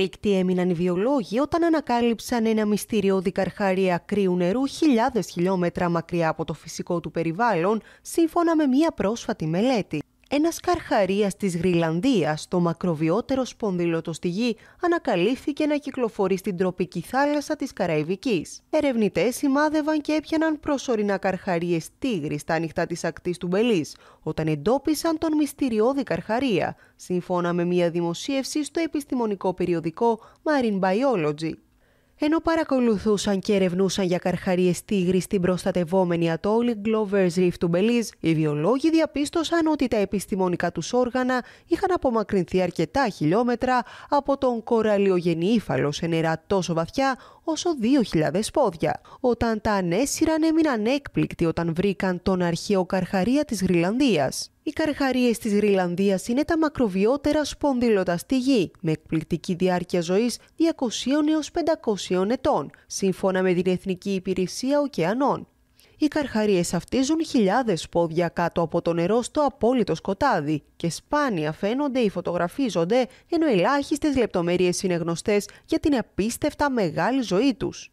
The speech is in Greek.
έκπληκτοι έμειναν οι βιολόγοι όταν ανακάλυψαν ένα μυστηριώδη καρχαρία κρύου νερού χιλιάδες χιλιόμετρα μακριά από το φυσικό του περιβάλλον, σύμφωνα με μία πρόσφατη μελέτη ένας καρχαρίας της Γρυλανδίας, το μακροβιότερο σπονδυλωτο στη γη, ανακαλύφθηκε να κυκλοφορεί στην τροπική θάλασσα της Καραϊβικής. Ερευνητές σημάδευαν και έπιαναν προσωρινά καρχαρίες τίγρης στα ανοιχτά της ακτής του Μπελής, όταν εντόπισαν τον μυστηριώδη καρχαρία, σύμφωνα με μια δημοσίευση στο επιστημονικό περιοδικό Marine Biology. Ενώ παρακολουθούσαν και ερευνούσαν για καρχαρίες τίγρης στην προστατευόμενη ατόλη Glover's Reef του Μπελίζ, οι βιολόγοι διαπίστωσαν ότι τα επιστημονικά τους όργανα είχαν απομακρυνθεί αρκετά χιλιόμετρα από τον κοραλιογενή ύφαλο σε νερά τόσο βαθιά όσο 2.000 πόδια. Όταν τα ανέσυραν έμειναν έκπληκτοι όταν βρήκαν τον αρχαίο καρχαρία της Γρυλανδίας. Οι καρχαρίες της Γρυλανδίας είναι τα μακροβιότερα σπονδυλώτα στη γη, με εκπληκτική διάρκεια ζωής 200 έω 500 ετών, σύμφωνα με την Εθνική Υπηρεσία Ωκεανών. Οι καρχαρίες αυτίζουν χιλιάδες πόδια κάτω από το νερό στο απόλυτο σκοτάδι και σπάνια φαίνονται ή φωτογραφίζονται, ενώ ελάχιστες λεπτομέρειες είναι γνωστές για την απίστευτα μεγάλη ζωή τους.